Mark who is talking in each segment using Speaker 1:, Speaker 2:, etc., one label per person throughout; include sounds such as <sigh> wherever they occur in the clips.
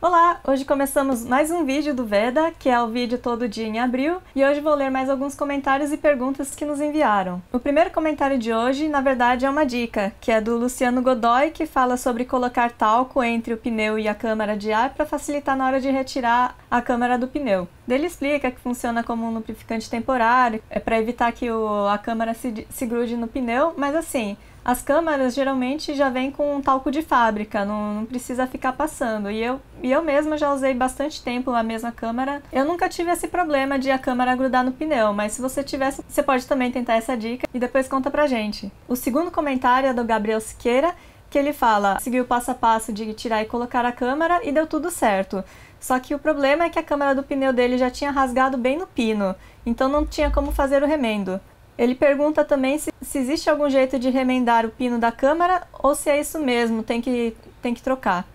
Speaker 1: Olá! Hoje começamos mais um vídeo do Veda, que é o vídeo todo dia em abril, e hoje vou ler mais alguns comentários e perguntas que nos enviaram. O primeiro comentário de hoje, na verdade, é uma dica, que é do Luciano Godoy, que fala sobre colocar talco entre o pneu e a câmara de ar para facilitar na hora de retirar a câmara do pneu. Ele explica que funciona como um lubrificante temporário, é para evitar que o, a câmara se, se grude no pneu, mas assim, as câmaras geralmente já vêm com um talco de fábrica, não, não, precisa ficar passando. E eu, e eu mesma já usei bastante tempo a mesma câmara. Eu nunca tive esse problema de a câmara grudar no pneu, mas se você tivesse, você pode também tentar essa dica e depois conta pra gente. O segundo comentário é do Gabriel Siqueira, que ele fala: seguiu o passo a passo de tirar e colocar a câmera e deu tudo certo. Só que o problema é que a câmera do pneu dele já tinha rasgado bem no pino, então não tinha como fazer o remendo. Ele pergunta também se, se existe algum jeito de remendar o pino da câmara ou se é isso mesmo, tem que, tem que trocar.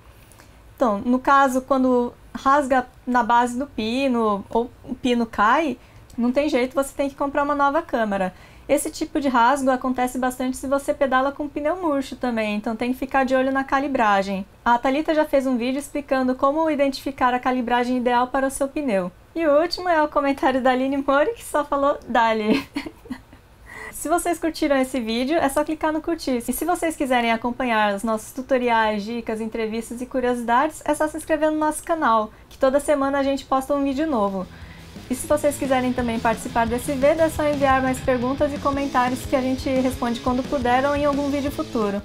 Speaker 1: Então, no caso, quando rasga na base do pino ou o pino cai, não tem jeito, você tem que comprar uma nova câmara. Esse tipo de rasgo acontece bastante se você pedala com pneu murcho também, então tem que ficar de olho na calibragem. A Thalita já fez um vídeo explicando como identificar a calibragem ideal para o seu pneu. E o último é o comentário da Aline Mori, que só falou Dali. <laughs> Se vocês curtiram esse vídeo, é só clicar no curtir. E se vocês quiserem acompanhar os nossos tutoriais, dicas, entrevistas e curiosidades, é só se inscrever no nosso canal, que toda semana a gente posta um vídeo novo. E se vocês quiserem também participar desse vídeo, é só enviar mais perguntas e comentários que a gente responde quando puder ou em algum vídeo futuro.